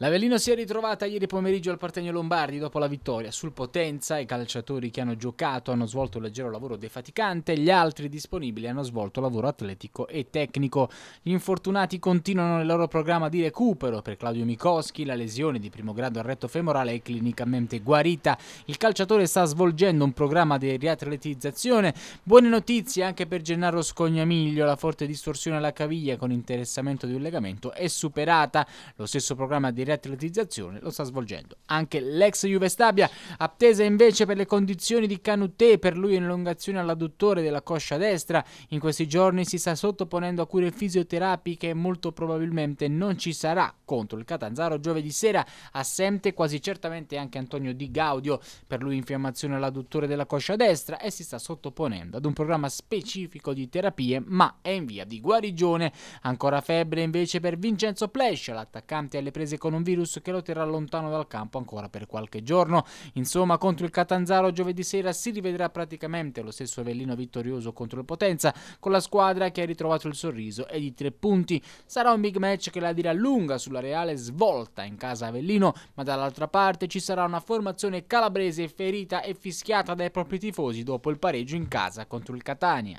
L'Avellino si è ritrovata ieri pomeriggio al Partenio Lombardi dopo la vittoria. Sul Potenza i calciatori che hanno giocato hanno svolto un leggero lavoro defaticante, gli altri disponibili hanno svolto lavoro atletico e tecnico. Gli infortunati continuano nel loro programma di recupero. Per Claudio Mikoski la lesione di primo grado al retto femorale è clinicamente guarita. Il calciatore sta svolgendo un programma di riatletizzazione. Buone notizie anche per Gennaro Scognamiglio. La forte distorsione alla caviglia con interessamento di un legamento è superata. Lo stesso programma di reatletizzazione lo sta svolgendo. Anche l'ex Juve Stabia, attesa invece per le condizioni di Canutè, per lui in un'elongazione all'adduttore della coscia destra, in questi giorni si sta sottoponendo a cure fisioterapiche e molto probabilmente non ci sarà contro il Catanzaro giovedì sera, assente quasi certamente anche Antonio Di Gaudio, per lui infiammazione all'adduttore della coscia destra e si sta sottoponendo ad un programma specifico di terapie, ma è in via di guarigione. Ancora febbre invece per Vincenzo Plescia, l'attaccante alle prese con un un virus che lo terrà lontano dal campo ancora per qualche giorno. Insomma, contro il Catanzaro giovedì sera si rivedrà praticamente lo stesso Avellino vittorioso contro il Potenza, con la squadra che ha ritrovato il sorriso e di tre punti. Sarà un big match che la dirà lunga sulla reale svolta in casa Avellino, ma dall'altra parte ci sarà una formazione calabrese ferita e fischiata dai propri tifosi dopo il pareggio in casa contro il Catania.